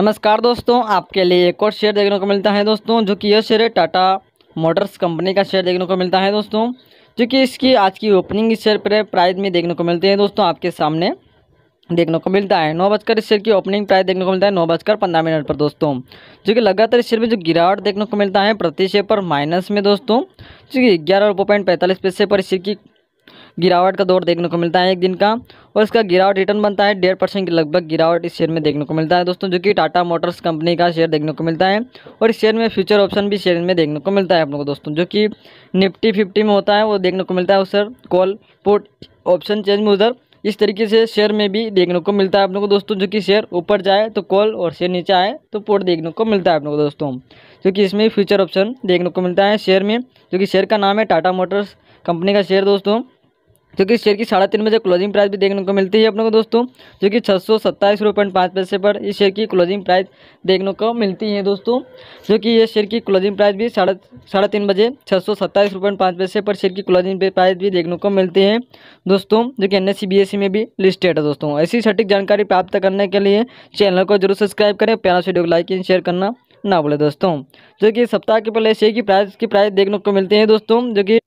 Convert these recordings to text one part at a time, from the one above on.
नमस्कार दोस्तों आपके लिए एक और शेयर देखने को मिलता है दोस्तों जो कि यह शेयर है टाटा मोटर्स कंपनी का शेयर देखने को मिलता है दोस्तों जो कि इसकी आज की ओपनिंग इस शेयर पर प्राइस में देखने को मिलती है दोस्तों आपके सामने देखने को मिलता है नौ बजकर इस शेयर की ओपनिंग प्राइस देखने को मिलता है नौ बजकर पंद्रह मिनट पर दोस्तों जो कि लगातार इस शेयर में जो गिरावट देखने को मिलता है प्रति शेयर पर माइनस में दोस्तों जो कि ग्यारह रुपये पॉइंट पैंतालीस पैसे पर इस शेयर की गिरावट का दौर देखने को मिलता है एक दिन का और इसका गिरावट रिटर्न बनता है डेढ़ परसेंट की लगभग गिरावट इस शेयर में देखने को मिलता है दोस्तों जो कि टाटा मोटर्स कंपनी का शेयर देखने को मिलता है और इस शेयर में फ्यूचर ऑप्शन भी शेयर में देखने को मिलता है आप लोगों को दोस्तों जो कि निफ्टी फिफ्टी में होता है वो देखने को मिलता है उस कॉल पुट ऑप्शन चेंज में उधर इस तरीके से शेयर में भी देखने को मिलता है आप लोगों को दोस्तों जो कि शेयर ऊपर जाए तो कॉल और शेयर नीचे आए तो पोर्ट देखने को मिलता है आप लोगों को दोस्तों जो कि इसमें फ्यूचर ऑप्शन देखने को मिलता है शेयर में जो कि शेयर का नाम है टाटा मोटर्स कंपनी का शेयर दोस्तों जो कि शेयर की साढ़े तीन बजे क्लोजिंग प्राइस भी देखने को मिलती है अपने को दोस्तों जो कि छः सौ सत्ताईस रुपये पाँच पैसे पर इस शेयर की क्लोजिंग प्राइस देखने को मिलती है दोस्तों जो कि ये शेयर की क्लोजिंग प्राइस भी साढ़े साढ़े तीन बजे छः सौ सत्ताईस रुपये पाँच पैसे पर शेयर की क्लोजिंग प्राइस भी देखने को मिलती है दोस्तों जो कि एन एस e e में भी लिस्टेड है दोस्तों ऐसी सटीक जानकारी प्राप्त करने के लिए चैनल को जरूर सब्सक्राइब करें प्यारा वीडियो को लाइक एंड शेयर करना ना बोले दोस्तों जो कि सप्ताह के पहले शेयर की प्राइस की प्राइस देखने को मिलती है दोस्तों जो कि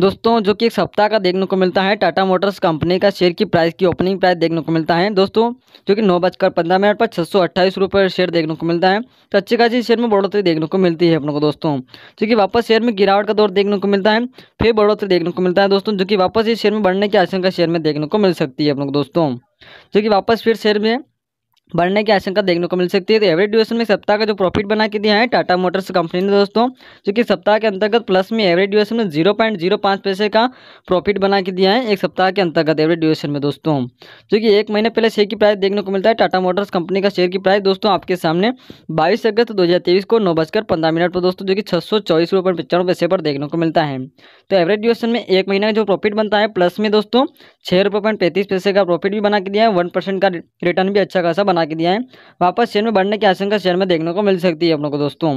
दोस्तों जो कि एक सप्ताह का देखने को मिलता है टाटा मोटर्स कंपनी का शेयर की प्राइस की ओपनिंग प्राइस देखने को मिलता है दोस्तों जो कि नौ बजकर पंद्रह मिनट पर छः सौ अट्ठाईस रुपये शेयर देखने को मिलता है तो अच्छी खासी शेयर में बढ़ोतरी देखने को मिलती है अपने को दोस्तों जो कि वापस शेयर में गिरावट का दौर देखने को मिलता है फिर बढ़ोतरी देखने को मिलता है दोस्तों जो कि वापस इस शेयर में बढ़ने की आशंका शेयर में देखने को मिल सकती है अपने को दोस्तों जो कि वापस फिर शेयर में बढ़ने की आशंका देखने को मिल सकती है तो एवरेज ड्यूरेशन में सप्ताह का जो प्रॉफिट बना के दिया है टाटा मोटर्स कंपनी ने दोस्तों जो कि सप्ताह के अंतर्गत प्लस में एवरेज ड्यूरेशन में जीरो पॉइंट जीरो पाँच पैसे का प्रॉफिट बना के दिया है एक सप्ताह के अंतर्गत एवरेज ड्यूरेशन में दोस्तों जो कि एक महीने पहले शेयर की प्राइस देखने को मिलता है टाटा मोटर्स कंपनी का शेयर की प्राइस दोस्तों आपके सामने बाईस अगस्त दो को नौ बजकर पंद्रह मिनट पर दोस्तों जो कि छः सौ चौबीस रुपये पचानवे पैसे पर देखने को मिलता है तो एवरेज ड्यूरेशन में एक महीने का जो प्रॉफिट बनता है प्लस में दोस्तों छः रुपये पॉइंट पैंतीस पैसे का प्रॉफिट भी बना के दिया है वन परसेंट का रिटर्न भी अच्छा खासा बना के दिया है वापस शेयर में बढ़ने की आशंका शेयर में देखने को मिल सकती है अपनों को दोस्तों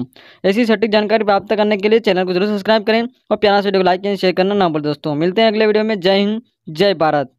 ऐसी सटीक जानकारी प्राप्त करने के लिए चैनल को जरूर सब्सक्राइब करें और प्यारा वीडियो को लाइक एंड शेयर करना ना भूल दोस्तों मिलते हैं अगले वीडियो में जय हिंद जय भारत